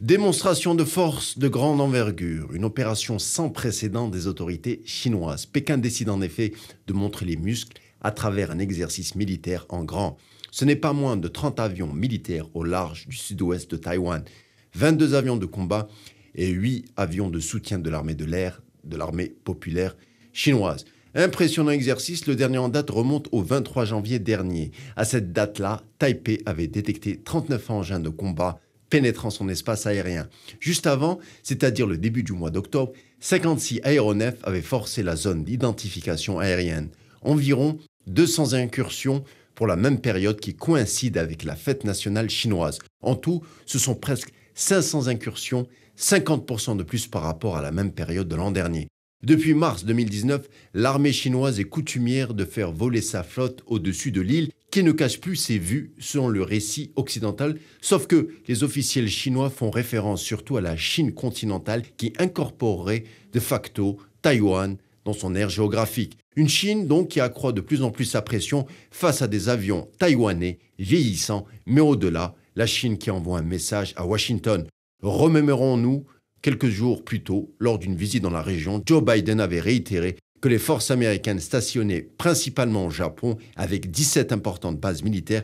Démonstration de force de grande envergure, une opération sans précédent des autorités chinoises. Pékin décide en effet de montrer les muscles à travers un exercice militaire en grand. Ce n'est pas moins de 30 avions militaires au large du sud-ouest de Taïwan, 22 avions de combat et 8 avions de soutien de l'armée de l'air de l'armée populaire chinoise. Impressionnant exercice, le dernier en date remonte au 23 janvier dernier. À cette date-là, Taipei avait détecté 39 engins de combat pénétrant son espace aérien. Juste avant, c'est-à-dire le début du mois d'octobre, 56 aéronefs avaient forcé la zone d'identification aérienne. Environ 200 incursions pour la même période qui coïncide avec la fête nationale chinoise. En tout, ce sont presque 500 incursions, 50% de plus par rapport à la même période de l'an dernier. Depuis mars 2019, l'armée chinoise est coutumière de faire voler sa flotte au-dessus de l'île qui ne cache plus ses vues selon le récit occidental, sauf que les officiels chinois font référence surtout à la Chine continentale qui incorporerait de facto Taïwan dans son aire géographique. Une Chine donc qui accroît de plus en plus sa pression face à des avions taïwanais vieillissants, mais au-delà, la Chine qui envoie un message à Washington. Remémorons-nous Quelques jours plus tôt, lors d'une visite dans la région, Joe Biden avait réitéré que les forces américaines stationnées principalement au Japon, avec 17 importantes bases militaires,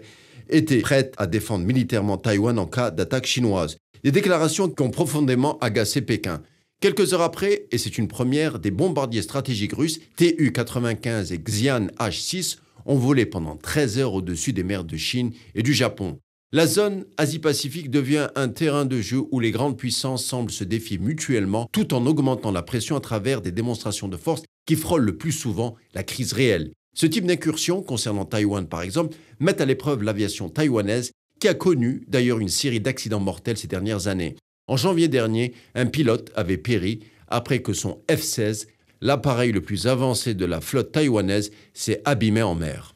étaient prêtes à défendre militairement Taïwan en cas d'attaque chinoise. Des déclarations qui ont profondément agacé Pékin. Quelques heures après, et c'est une première, des bombardiers stratégiques russes TU-95 et Xian H-6 ont volé pendant 13 heures au-dessus des mers de Chine et du Japon. La zone Asie-Pacifique devient un terrain de jeu où les grandes puissances semblent se défier mutuellement tout en augmentant la pression à travers des démonstrations de force qui frôle le plus souvent la crise réelle. Ce type d'incursion, concernant Taïwan par exemple, met à l'épreuve l'aviation taïwanaise, qui a connu d'ailleurs une série d'accidents mortels ces dernières années. En janvier dernier, un pilote avait péri après que son F-16, l'appareil le plus avancé de la flotte taïwanaise, s'est abîmé en mer.